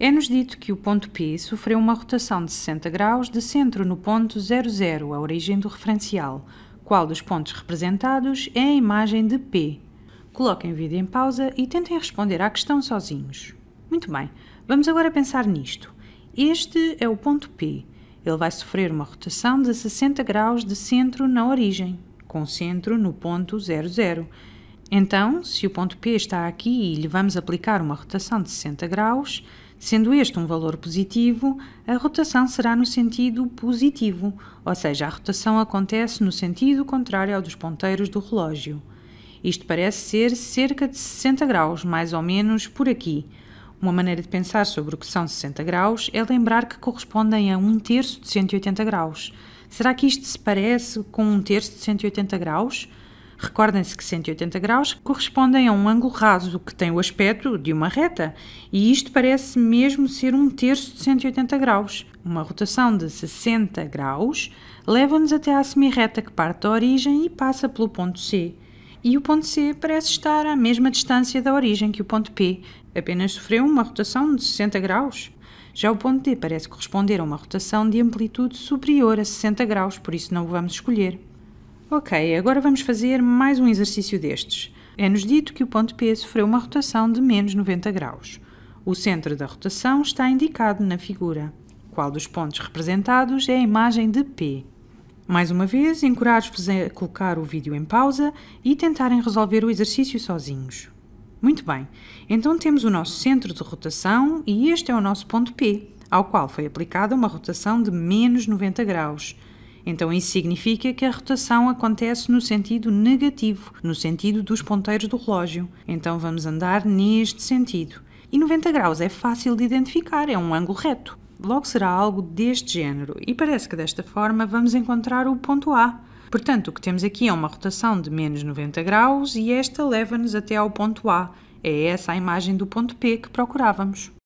É-nos dito que o ponto P sofreu uma rotação de 60 graus de centro no ponto 00, a origem do referencial, qual dos pontos representados é a imagem de P. Coloquem o vídeo em pausa e tentem responder à questão sozinhos. Muito bem, vamos agora pensar nisto. Este é o ponto P. Ele vai sofrer uma rotação de 60 graus de centro na origem, com centro no ponto 00. Então, se o ponto P está aqui e lhe vamos aplicar uma rotação de 60 graus, Sendo este um valor positivo, a rotação será no sentido positivo, ou seja, a rotação acontece no sentido contrário ao dos ponteiros do relógio. Isto parece ser cerca de 60 graus, mais ou menos por aqui. Uma maneira de pensar sobre o que são 60 graus é lembrar que correspondem a um terço de 180 graus. Será que isto se parece com um terço de 180 graus? Recordem-se que 180 graus correspondem a um ângulo raso que tem o aspecto de uma reta, e isto parece mesmo ser um terço de 180 graus. Uma rotação de 60 graus leva-nos até à semirreta que parte da origem e passa pelo ponto C. E o ponto C parece estar à mesma distância da origem que o ponto P, apenas sofreu uma rotação de 60 graus. Já o ponto D parece corresponder a uma rotação de amplitude superior a 60 graus, por isso não o vamos escolher. Ok, agora vamos fazer mais um exercício destes. É-nos dito que o ponto P sofreu uma rotação de menos 90 graus. O centro da rotação está indicado na figura. Qual dos pontos representados é a imagem de P? Mais uma vez, encorajo-vos a colocar o vídeo em pausa e tentarem resolver o exercício sozinhos. Muito bem, então temos o nosso centro de rotação e este é o nosso ponto P, ao qual foi aplicada uma rotação de menos 90 graus. Então isso significa que a rotação acontece no sentido negativo, no sentido dos ponteiros do relógio. Então vamos andar neste sentido. E 90 graus é fácil de identificar, é um ângulo reto. Logo será algo deste género, e parece que desta forma vamos encontrar o ponto A. Portanto, o que temos aqui é uma rotação de menos 90 graus e esta leva-nos até ao ponto A. É essa a imagem do ponto P que procurávamos.